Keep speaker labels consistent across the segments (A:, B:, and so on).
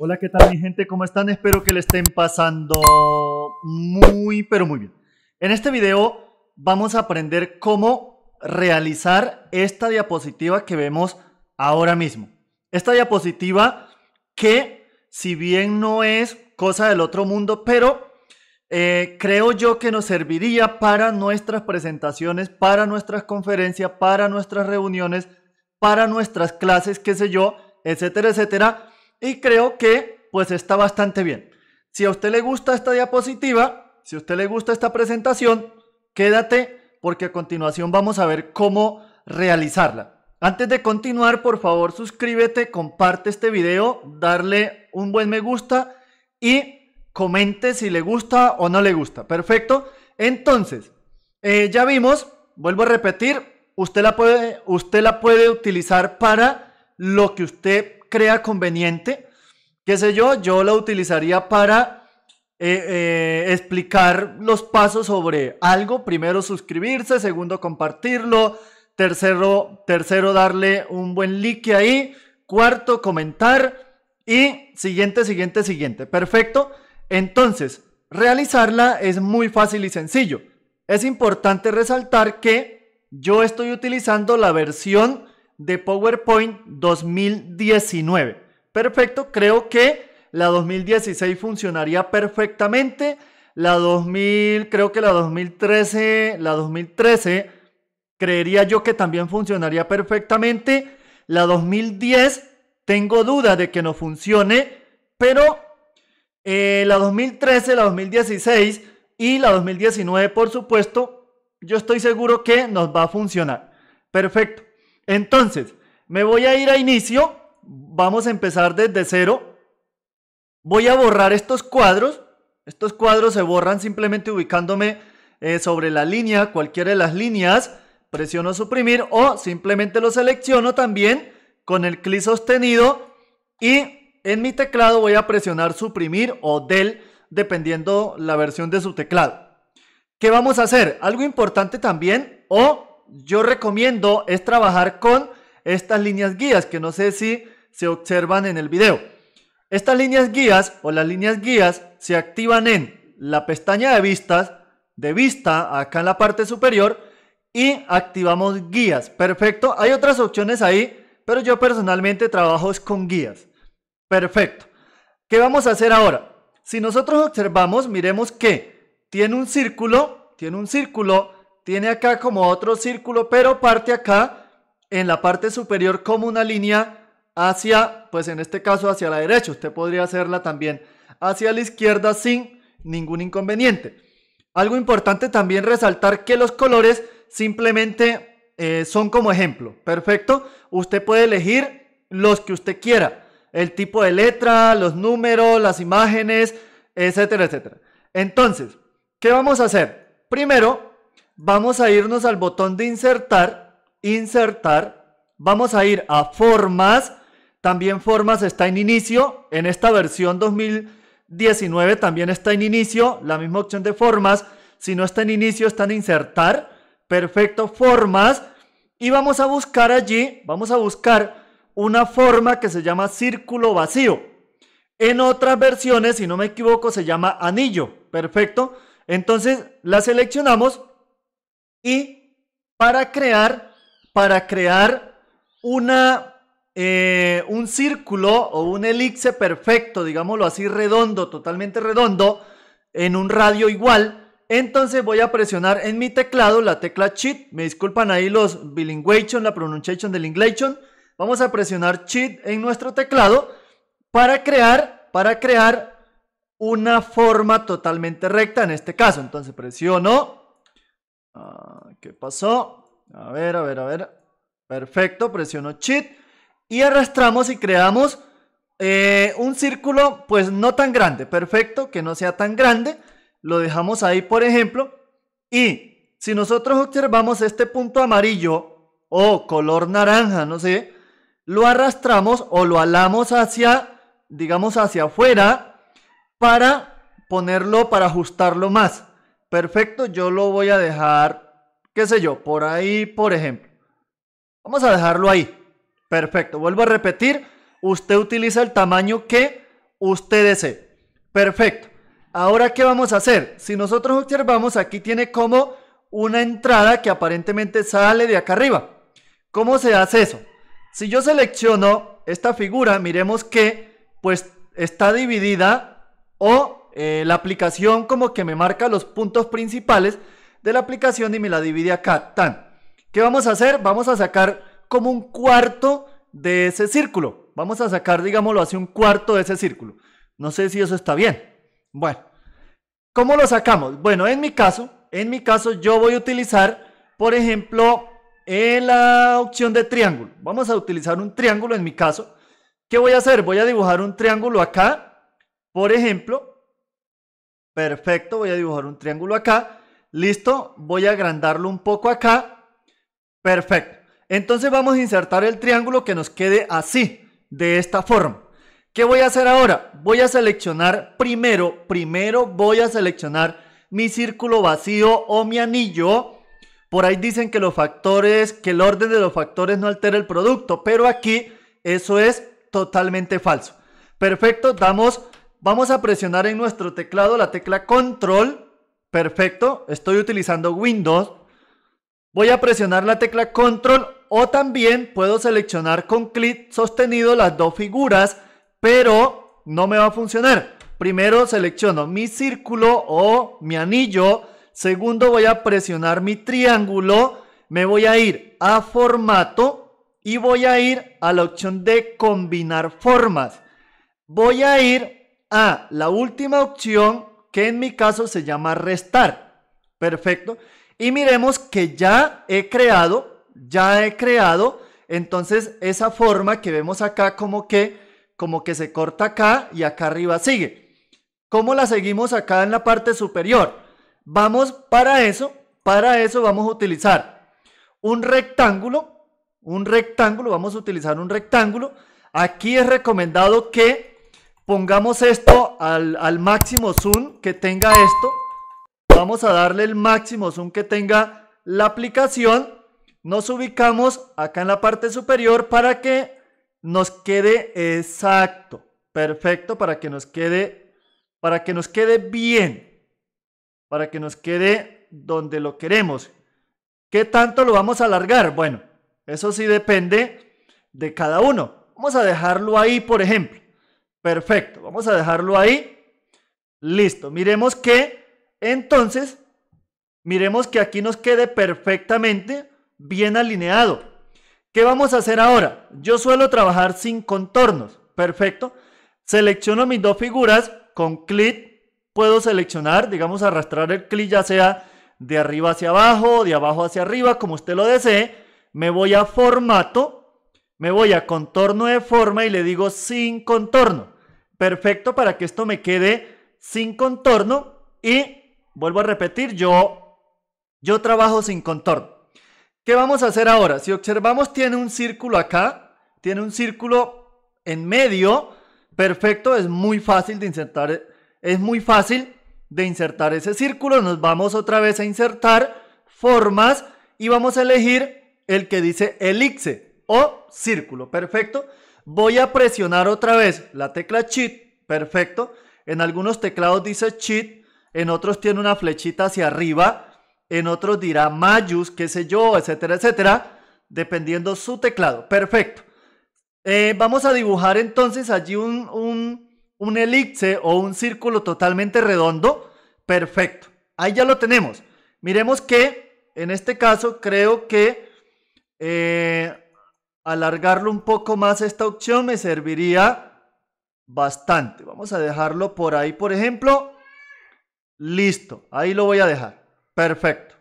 A: Hola, ¿qué tal mi gente? ¿Cómo están? Espero que le estén pasando muy, pero muy bien. En este video vamos a aprender cómo realizar esta diapositiva que vemos ahora mismo. Esta diapositiva que, si bien no es cosa del otro mundo, pero eh, creo yo que nos serviría para nuestras presentaciones, para nuestras conferencias, para nuestras reuniones, para nuestras clases, qué sé yo, etcétera, etcétera y creo que pues está bastante bien. Si a usted le gusta esta diapositiva, si a usted le gusta esta presentación, quédate porque a continuación vamos a ver cómo realizarla. Antes de continuar, por favor, suscríbete, comparte este video, darle un buen me gusta y comente si le gusta o no le gusta. Perfecto. Entonces, eh, ya vimos, vuelvo a repetir, usted la, puede, usted la puede utilizar para lo que usted crea conveniente, qué sé yo, yo la utilizaría para eh, eh, explicar los pasos sobre algo. Primero, suscribirse. Segundo, compartirlo. Tercero, tercero darle un buen like ahí. Cuarto, comentar. Y siguiente, siguiente, siguiente. Perfecto. Entonces, realizarla es muy fácil y sencillo. Es importante resaltar que yo estoy utilizando la versión de PowerPoint 2019. Perfecto, creo que la 2016 funcionaría perfectamente. La 2000, creo que la 2013, la 2013 creería yo que también funcionaría perfectamente. La 2010 tengo duda de que no funcione, pero eh, la 2013, la 2016 y la 2019, por supuesto, yo estoy seguro que nos va a funcionar. Perfecto. Entonces, me voy a ir a inicio, vamos a empezar desde cero. Voy a borrar estos cuadros. Estos cuadros se borran simplemente ubicándome eh, sobre la línea, cualquiera de las líneas. Presiono suprimir o simplemente lo selecciono también con el clic sostenido y en mi teclado voy a presionar suprimir o del dependiendo la versión de su teclado. ¿Qué vamos a hacer? Algo importante también o yo recomiendo es trabajar con estas líneas guías que no sé si se observan en el video. Estas líneas guías o las líneas guías se activan en la pestaña de vistas, de vista acá en la parte superior y activamos guías. Perfecto, hay otras opciones ahí, pero yo personalmente trabajo con guías. Perfecto. ¿Qué vamos a hacer ahora? Si nosotros observamos, miremos que tiene un círculo, tiene un círculo tiene acá como otro círculo, pero parte acá, en la parte superior, como una línea hacia, pues en este caso hacia la derecha. Usted podría hacerla también hacia la izquierda sin ningún inconveniente. Algo importante también resaltar que los colores simplemente eh, son como ejemplo. Perfecto. Usted puede elegir los que usted quiera. El tipo de letra, los números, las imágenes, etcétera, etcétera. Entonces, ¿qué vamos a hacer? Primero, Vamos a irnos al botón de insertar, insertar, vamos a ir a formas, también formas está en inicio, en esta versión 2019 también está en inicio, la misma opción de formas, si no está en inicio está en insertar, perfecto, formas, y vamos a buscar allí, vamos a buscar una forma que se llama círculo vacío. En otras versiones, si no me equivoco, se llama anillo, perfecto. Entonces la seleccionamos y para crear, para crear una, eh, un círculo o un elipse perfecto, digámoslo así, redondo, totalmente redondo, en un radio igual. Entonces voy a presionar en mi teclado la tecla cheat, Me disculpan ahí los bilinguation, la pronunciation del inglés, Vamos a presionar cheat en nuestro teclado para crear, para crear una forma totalmente recta en este caso. Entonces presiono ¿Qué pasó? A ver, a ver, a ver. Perfecto, presiono cheat. y arrastramos y creamos eh, un círculo, pues no tan grande. Perfecto, que no sea tan grande. Lo dejamos ahí, por ejemplo. Y si nosotros observamos este punto amarillo o color naranja, no sé, lo arrastramos o lo alamos hacia, digamos, hacia afuera para ponerlo, para ajustarlo más. Perfecto, yo lo voy a dejar qué sé yo, por ahí, por ejemplo. Vamos a dejarlo ahí. Perfecto, vuelvo a repetir, usted utiliza el tamaño que usted desee. Perfecto. Ahora, ¿qué vamos a hacer? Si nosotros observamos, aquí tiene como una entrada que aparentemente sale de acá arriba. ¿Cómo se hace eso? Si yo selecciono esta figura, miremos que pues está dividida o eh, la aplicación como que me marca los puntos principales de la aplicación y me la divide acá, tan. ¿Qué vamos a hacer? Vamos a sacar como un cuarto de ese círculo. Vamos a sacar, digámoslo así, un cuarto de ese círculo. No sé si eso está bien. Bueno, ¿cómo lo sacamos? Bueno, en mi caso, en mi caso yo voy a utilizar, por ejemplo, en la opción de triángulo. Vamos a utilizar un triángulo en mi caso. ¿Qué voy a hacer? Voy a dibujar un triángulo acá, por ejemplo. Perfecto, voy a dibujar un triángulo acá. Listo, voy a agrandarlo un poco acá. Perfecto. Entonces vamos a insertar el triángulo que nos quede así, de esta forma. ¿Qué voy a hacer ahora? Voy a seleccionar primero, primero voy a seleccionar mi círculo vacío o mi anillo. Por ahí dicen que los factores, que el orden de los factores no altera el producto, pero aquí eso es totalmente falso. Perfecto, damos, vamos a presionar en nuestro teclado la tecla control Perfecto, estoy utilizando Windows. Voy a presionar la tecla Control o también puedo seleccionar con clic sostenido las dos figuras, pero no me va a funcionar. Primero selecciono mi círculo o mi anillo. Segundo voy a presionar mi triángulo. Me voy a ir a formato y voy a ir a la opción de combinar formas. Voy a ir a la última opción que en mi caso se llama restar. Perfecto. Y miremos que ya he creado, ya he creado, entonces esa forma que vemos acá como que, como que se corta acá y acá arriba sigue. ¿Cómo la seguimos acá en la parte superior? Vamos para eso, para eso vamos a utilizar un rectángulo, un rectángulo, vamos a utilizar un rectángulo. Aquí es recomendado que pongamos esto al, máximo zoom que tenga esto. Vamos a darle el máximo zoom que tenga la aplicación. Nos ubicamos acá en la parte superior para que nos quede exacto. Perfecto, para que nos quede, para que nos quede bien. Para que nos quede donde lo queremos. ¿Qué tanto lo vamos a alargar? Bueno, eso sí depende de cada uno. Vamos a dejarlo ahí, por ejemplo. Perfecto, vamos a dejarlo ahí. Listo, miremos que entonces, miremos que aquí nos quede perfectamente bien alineado. ¿Qué vamos a hacer ahora? Yo suelo trabajar sin contornos, perfecto. Selecciono mis dos figuras con clic, puedo seleccionar, digamos, arrastrar el clic ya sea de arriba hacia abajo, de abajo hacia arriba, como usted lo desee. Me voy a formato, me voy a contorno de forma y le digo sin contorno. Perfecto para que esto me quede sin contorno y vuelvo a repetir, yo, yo trabajo sin contorno. ¿Qué vamos a hacer ahora? Si observamos, tiene un círculo acá, tiene un círculo en medio. Perfecto, es muy fácil de insertar, es muy fácil de insertar ese círculo. Nos vamos otra vez a insertar formas y vamos a elegir el que dice elipse o círculo, perfecto. Voy a presionar otra vez la tecla cheat perfecto. En algunos teclados dice cheat en otros tiene una flechita hacia arriba, en otros dirá Mayus, qué sé yo, etcétera, etcétera, dependiendo su teclado, perfecto. Eh, vamos a dibujar entonces allí un, un elipse o un círculo totalmente redondo, perfecto. Ahí ya lo tenemos. Miremos que en este caso creo que eh, alargarlo un poco más esta opción me serviría bastante. Vamos a dejarlo por ahí, por ejemplo. Listo, ahí lo voy a dejar. Perfecto.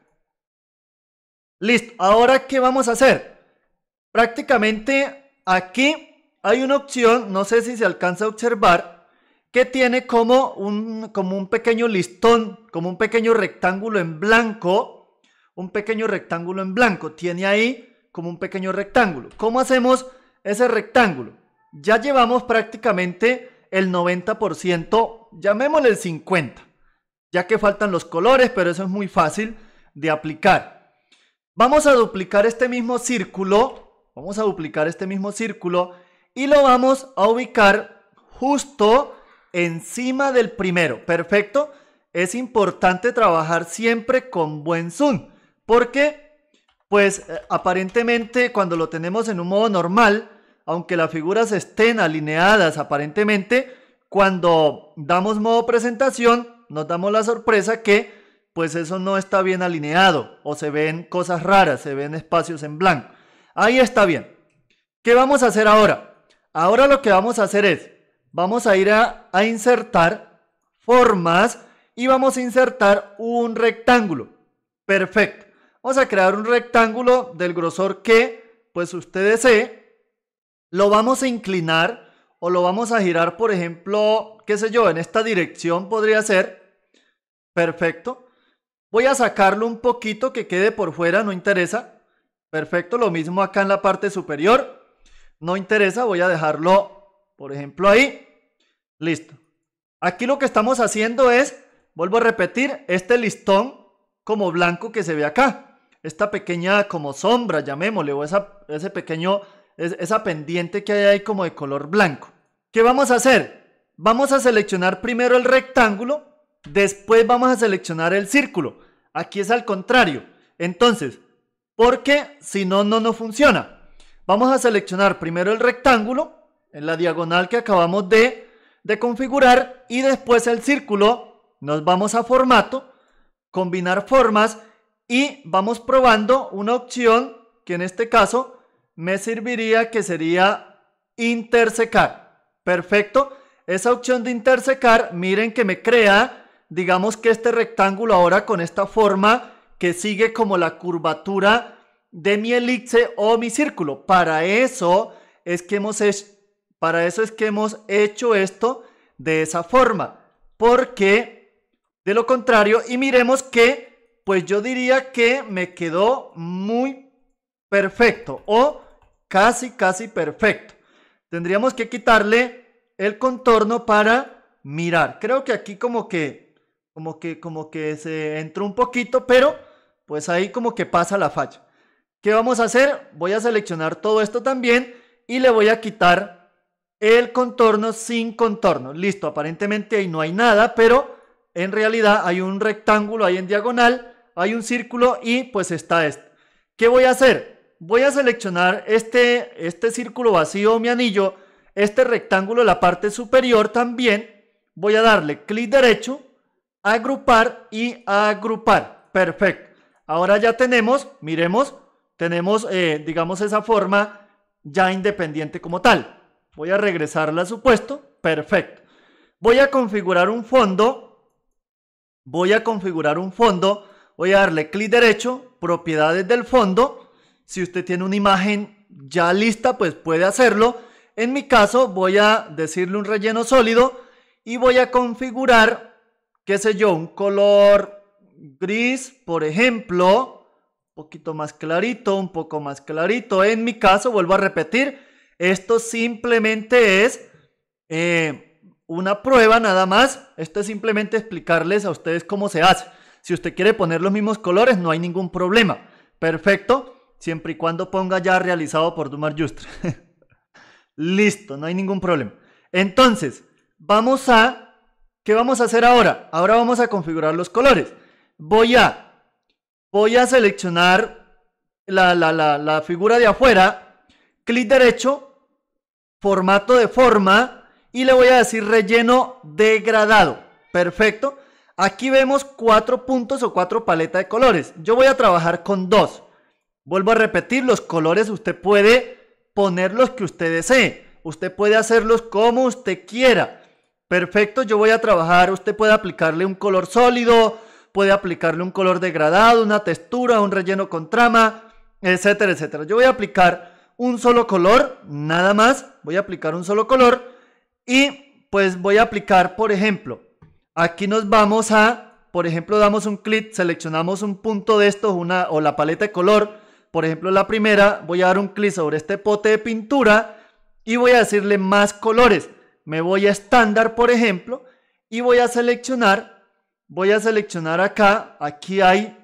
A: Listo, ahora ¿qué vamos a hacer? Prácticamente aquí hay una opción, no sé si se alcanza a observar, que tiene como un, como un pequeño listón, como un pequeño rectángulo en blanco, un pequeño rectángulo en blanco. Tiene ahí como un pequeño rectángulo. ¿Cómo hacemos ese rectángulo? Ya llevamos prácticamente el 90%, llamémosle el 50%, ya que faltan los colores, pero eso es muy fácil de aplicar. Vamos a duplicar este mismo círculo, vamos a duplicar este mismo círculo y lo vamos a ubicar justo encima del primero, perfecto. Es importante trabajar siempre con buen zoom, porque pues eh, aparentemente cuando lo tenemos en un modo normal, aunque las figuras estén alineadas aparentemente, cuando damos modo presentación, nos damos la sorpresa que pues eso no está bien alineado o se ven cosas raras, se ven espacios en blanco. Ahí está bien. ¿Qué vamos a hacer ahora? Ahora lo que vamos a hacer es, vamos a ir a insertar formas y vamos a insertar un rectángulo. Perfecto. Vamos a crear un rectángulo del grosor que, pues usted desee, lo vamos a inclinar o lo vamos a girar, por ejemplo, qué sé yo, en esta dirección podría ser. Perfecto. Voy a sacarlo un poquito que quede por fuera, no interesa. Perfecto, lo mismo acá en la parte superior. No interesa, voy a dejarlo, por ejemplo, ahí. Listo. Aquí lo que estamos haciendo es, vuelvo a repetir, este listón como blanco que se ve acá esta pequeña como sombra, llamémosle, o esa, ese pequeño, esa pendiente que hay ahí como de color blanco. ¿Qué vamos a hacer? Vamos a seleccionar primero el rectángulo, después vamos a seleccionar el círculo. Aquí es al contrario. Entonces, porque si no, no nos funciona. Vamos a seleccionar primero el rectángulo, en la diagonal que acabamos de, de configurar, y después el círculo. Nos vamos a formato, combinar formas, y vamos probando una opción que en este caso me serviría que sería intersecar. Perfecto. Esa opción de intersecar, miren que me crea, digamos que este rectángulo ahora con esta forma que sigue como la curvatura de mi elipse o mi círculo. Para eso es que hemos hecho, para eso es que hemos hecho esto de esa forma. Porque de lo contrario, y miremos que pues yo diría que me quedó muy perfecto o casi, casi perfecto. Tendríamos que quitarle el contorno para mirar. Creo que aquí como que, como que, como que se entró un poquito, pero pues ahí como que pasa la falla. ¿Qué vamos a hacer? Voy a seleccionar todo esto también y le voy a quitar el contorno sin contorno. Listo, aparentemente ahí no hay nada, pero en realidad hay un rectángulo ahí en diagonal hay un círculo y pues está esto. ¿Qué voy a hacer? Voy a seleccionar este, este círculo vacío, mi anillo, este rectángulo, la parte superior también. Voy a darle clic derecho, agrupar y agrupar. Perfecto. Ahora ya tenemos, miremos, tenemos, eh, digamos, esa forma ya independiente como tal. Voy a regresarla a su puesto. Perfecto. Voy a configurar un fondo. Voy a configurar un fondo voy a darle clic derecho, propiedades del fondo. Si usted tiene una imagen ya lista, pues puede hacerlo. En mi caso voy a decirle un relleno sólido y voy a configurar, qué sé yo, un color gris, por ejemplo, un poquito más clarito, un poco más clarito. En mi caso, vuelvo a repetir, esto simplemente es eh, una prueba nada más. Esto es simplemente explicarles a ustedes cómo se hace. Si usted quiere poner los mismos colores, no hay ningún problema. Perfecto, siempre y cuando ponga ya realizado por Dumar Justre. Listo, no hay ningún problema. Entonces, vamos a... ¿Qué vamos a hacer ahora? Ahora vamos a configurar los colores. Voy a... Voy a seleccionar la, la, la, la figura de afuera. Clic derecho. Formato de forma. Y le voy a decir relleno degradado. Perfecto. Aquí vemos cuatro puntos o cuatro paletas de colores. Yo voy a trabajar con dos. Vuelvo a repetir, los colores usted puede poner los que usted desee. Usted puede hacerlos como usted quiera. Perfecto, yo voy a trabajar, usted puede aplicarle un color sólido, puede aplicarle un color degradado, una textura, un relleno con trama, etcétera, etcétera. Yo voy a aplicar un solo color, nada más, voy a aplicar un solo color y pues voy a aplicar, por ejemplo, Aquí nos vamos a, por ejemplo, damos un clic, seleccionamos un punto de estos una, o la paleta de color. Por ejemplo, la primera, voy a dar un clic sobre este pote de pintura y voy a decirle más colores. Me voy a estándar, por ejemplo, y voy a seleccionar, voy a seleccionar acá, aquí hay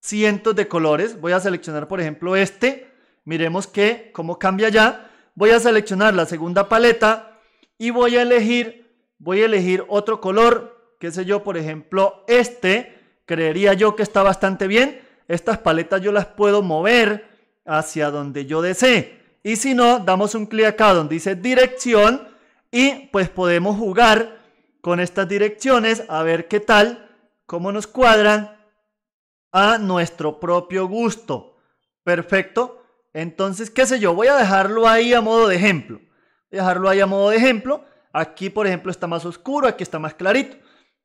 A: cientos de colores. Voy a seleccionar, por ejemplo, este. Miremos que, cómo cambia ya. Voy a seleccionar la segunda paleta y voy a elegir, voy a elegir otro color qué sé yo, por ejemplo, este, creería yo que está bastante bien. Estas paletas yo las puedo mover hacia donde yo desee. Y si no, damos un clic acá donde dice dirección y pues podemos jugar con estas direcciones a ver qué tal, cómo nos cuadran a nuestro propio gusto. Perfecto. Entonces, qué sé yo, voy a dejarlo ahí a modo de ejemplo. Voy a dejarlo ahí a modo de ejemplo. Aquí, por ejemplo, está más oscuro, aquí está más clarito.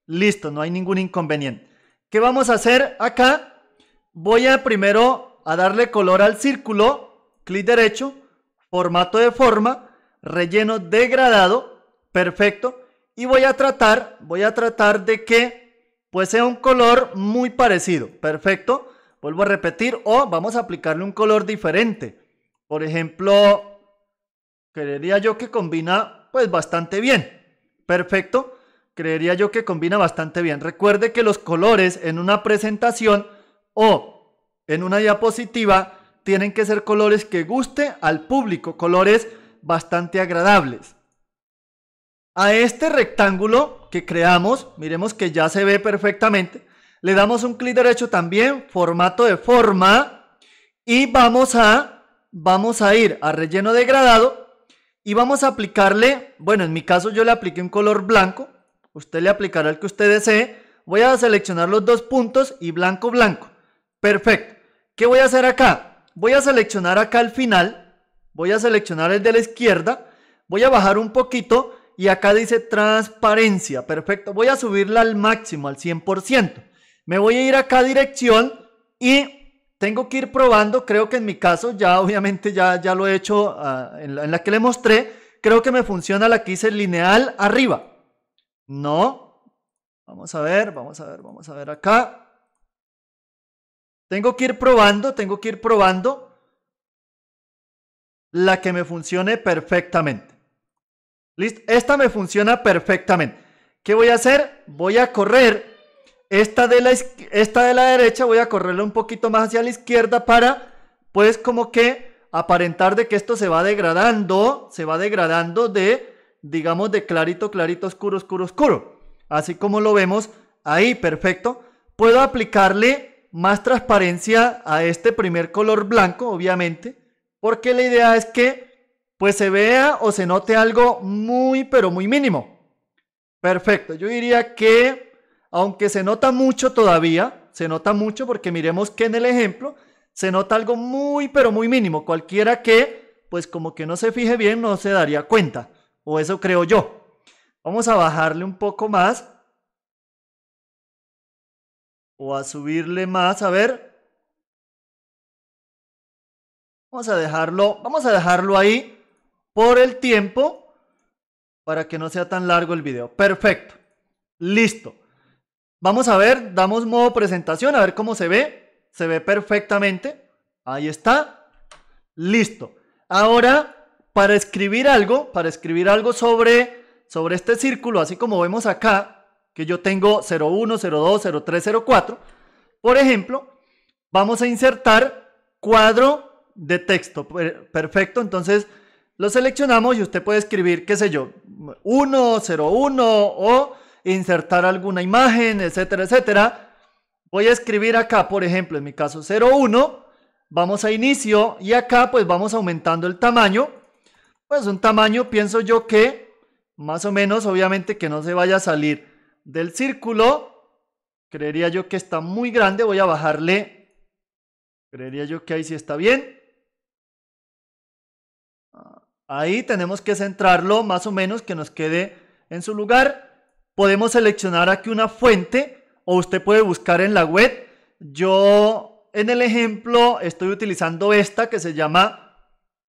A: Listo, no hay ningún inconveniente. ¿Qué vamos a hacer acá? Voy a primero a darle color al círculo, clic derecho, formato de forma, relleno degradado, perfecto. Y voy a tratar, voy a tratar de que pues sea un color muy parecido, perfecto. Vuelvo a repetir, o vamos a aplicarle un color diferente. Por ejemplo, creería yo que combina pues bastante bien, perfecto creería yo que combina bastante bien. Recuerde que los colores en una presentación o en una diapositiva tienen que ser colores que guste al público, colores bastante agradables. A este rectángulo que creamos, miremos que ya se ve perfectamente, le damos un clic derecho también, formato de forma, y vamos a, vamos a ir a relleno degradado y vamos a aplicarle, bueno, en mi caso yo le apliqué un color blanco, usted le aplicará el que usted desee. Voy a seleccionar los dos puntos y blanco, blanco. Perfecto. ¿Qué voy a hacer acá? Voy a seleccionar acá al final. Voy a seleccionar el de la izquierda. Voy a bajar un poquito y acá dice transparencia. Perfecto. Voy a subirla al máximo, al 100%. Me voy a ir acá a dirección y tengo que ir probando. Creo que en mi caso ya obviamente ya, ya lo he hecho ah, en, la, en la que le mostré. Creo que me funciona la que hice lineal arriba. No. Vamos a ver, vamos a ver, vamos a ver acá. Tengo que ir probando, tengo que ir probando la que me funcione perfectamente. ¿Listo? Esta me funciona perfectamente. ¿Qué voy a hacer? Voy a correr esta de la, esta de la derecha, voy a correrla un poquito más hacia la izquierda para, pues como que aparentar de que esto se va degradando, se va degradando de digamos, de clarito, clarito, oscuro, oscuro, oscuro, así como lo vemos ahí, perfecto, puedo aplicarle más transparencia a este primer color blanco, obviamente, porque la idea es que pues se vea o se note algo muy, pero muy mínimo. Perfecto, yo diría que, aunque se nota mucho todavía, se nota mucho porque miremos que en el ejemplo se nota algo muy, pero muy mínimo. Cualquiera que, pues como que no se fije bien, no se daría cuenta o eso creo yo. Vamos a bajarle un poco más o a subirle más, a ver. Vamos a dejarlo, vamos a dejarlo ahí por el tiempo para que no sea tan largo el video. Perfecto. Listo. Vamos a ver, damos modo presentación, a ver cómo se ve. Se ve perfectamente. Ahí está. Listo. Ahora para escribir algo, para escribir algo sobre, sobre este círculo, así como vemos acá, que yo tengo 01, 02, 03, 04. Por ejemplo, vamos a insertar cuadro de texto. Perfecto, entonces lo seleccionamos y usted puede escribir, qué sé yo, 1, 01 o insertar alguna imagen, etcétera, etcétera. Voy a escribir acá, por ejemplo, en mi caso 01, vamos a inicio y acá pues vamos aumentando el tamaño pues un tamaño, pienso yo que más o menos, obviamente que no se vaya a salir del círculo. Creería yo que está muy grande, voy a bajarle. Creería yo que ahí sí está bien. Ahí tenemos que centrarlo más o menos que nos quede en su lugar. Podemos seleccionar aquí una fuente o usted puede buscar en la web. Yo en el ejemplo estoy utilizando esta que se llama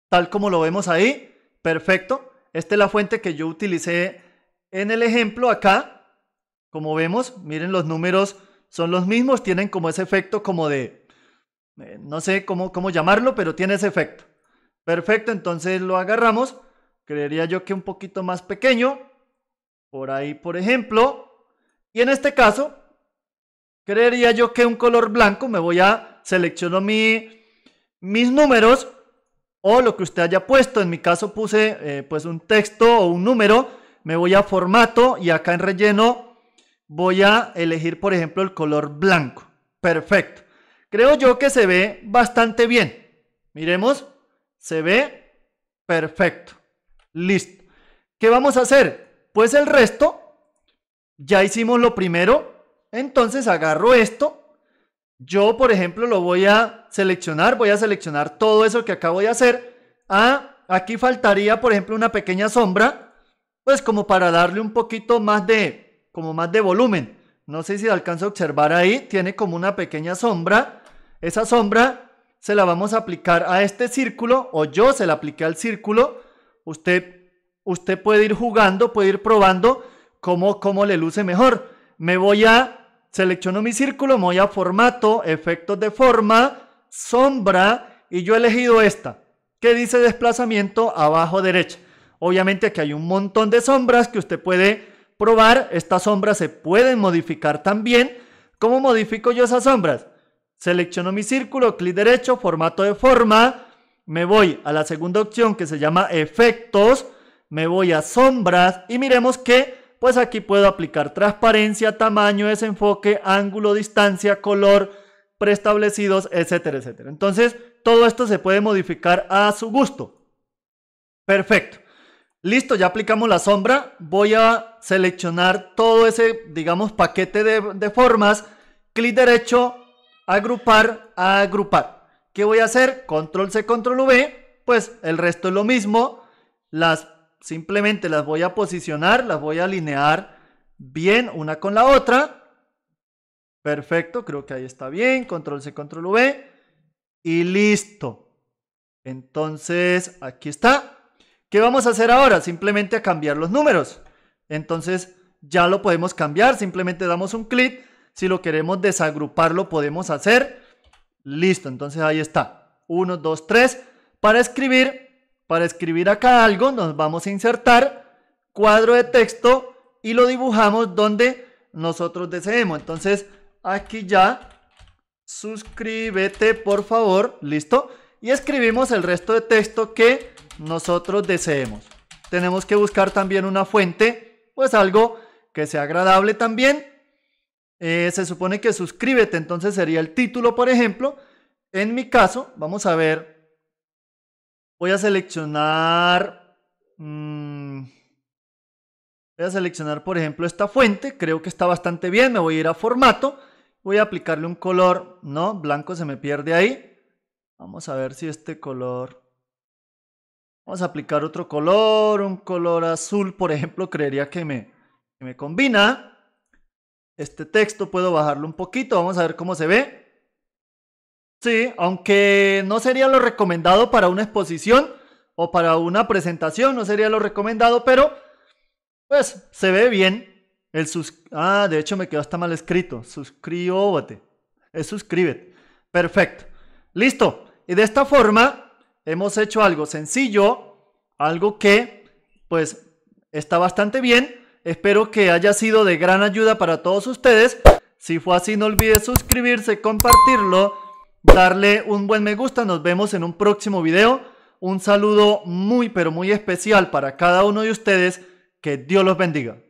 A: tal como lo vemos ahí perfecto. Esta es la fuente que yo utilicé en el ejemplo acá. Como vemos, miren los números son los mismos, tienen como ese efecto como de, eh, no sé cómo, cómo llamarlo, pero tiene ese efecto. Perfecto, entonces lo agarramos. Creería yo que un poquito más pequeño. Por ahí, por ejemplo. Y en este caso, creería yo que un color blanco. Me voy a selecciono mi, mis números o lo que usted haya puesto. En mi caso puse eh, pues un texto o un número. Me voy a formato y acá en relleno voy a elegir por ejemplo el color blanco. Perfecto. Creo yo que se ve bastante bien. Miremos. Se ve perfecto. Listo. ¿Qué vamos a hacer? Pues el resto. Ya hicimos lo primero. Entonces agarro esto yo, por ejemplo, lo voy a seleccionar, voy a seleccionar todo eso que acabo de hacer. Ah, aquí faltaría, por ejemplo, una pequeña sombra, pues como para darle un poquito más de, como más de volumen. No sé si alcanza a observar ahí, tiene como una pequeña sombra. Esa sombra se la vamos a aplicar a este círculo, o yo se la apliqué al círculo. Usted, usted puede ir jugando, puede ir probando cómo, cómo le luce mejor. Me voy a selecciono mi círculo, me voy a formato, efectos de forma, sombra y yo he elegido esta que dice desplazamiento abajo derecha. Obviamente aquí hay un montón de sombras que usted puede probar. Estas sombras se pueden modificar también. ¿Cómo modifico yo esas sombras? Selecciono mi círculo, clic derecho, formato de forma. Me voy a la segunda opción que se llama efectos. Me voy a sombras y miremos que pues aquí puedo aplicar transparencia, tamaño, desenfoque, ángulo, distancia, color preestablecidos, etcétera, etcétera. Entonces, todo esto se puede modificar a su gusto. Perfecto. Listo, ya aplicamos la sombra. Voy a seleccionar todo ese, digamos, paquete de, formas. Clic derecho, agrupar, agrupar. ¿Qué voy a hacer? Control C, Control V. Pues el resto es lo mismo. Las simplemente las voy a posicionar, las voy a alinear bien una con la otra. Perfecto, creo que ahí está bien. Control C, Control V. Y listo. Entonces, aquí está. ¿Qué vamos a hacer ahora? Simplemente a cambiar los números. Entonces, ya lo podemos cambiar. Simplemente damos un clic. Si lo queremos desagrupar, lo podemos hacer. Listo, entonces ahí está. 1, 2, 3. Para escribir, para escribir acá algo nos vamos a insertar cuadro de texto y lo dibujamos donde nosotros deseemos. Entonces aquí ya suscríbete por favor, listo. Y escribimos el resto de texto que nosotros deseemos. Tenemos que buscar también una fuente, pues algo que sea agradable también. Eh, se supone que suscríbete, entonces sería el título, por ejemplo. En mi caso, vamos a ver Voy a seleccionar... Mm, voy a seleccionar, por ejemplo, esta fuente. Creo que está bastante bien. Me voy a ir a formato. Voy a aplicarle un color, ¿no? Blanco se me pierde ahí. Vamos a ver si este color... Vamos a aplicar otro color, un color azul, por ejemplo, creería que me, que me combina. Este texto puedo bajarlo un poquito, vamos a ver cómo se ve. Sí, aunque no sería lo recomendado para una exposición o para una presentación, no sería lo recomendado, pero pues se ve bien. El sus ah, de hecho me quedó hasta mal escrito. Suscríbete. Es suscríbete. Perfecto. Listo. Y de esta forma hemos hecho algo sencillo, algo que pues está bastante bien. Espero que haya sido de gran ayuda para todos ustedes. Si fue así, no olvides suscribirse, compartirlo darle un buen me gusta. Nos vemos en un próximo video. Un saludo muy pero muy especial para cada uno de ustedes. Que Dios los bendiga.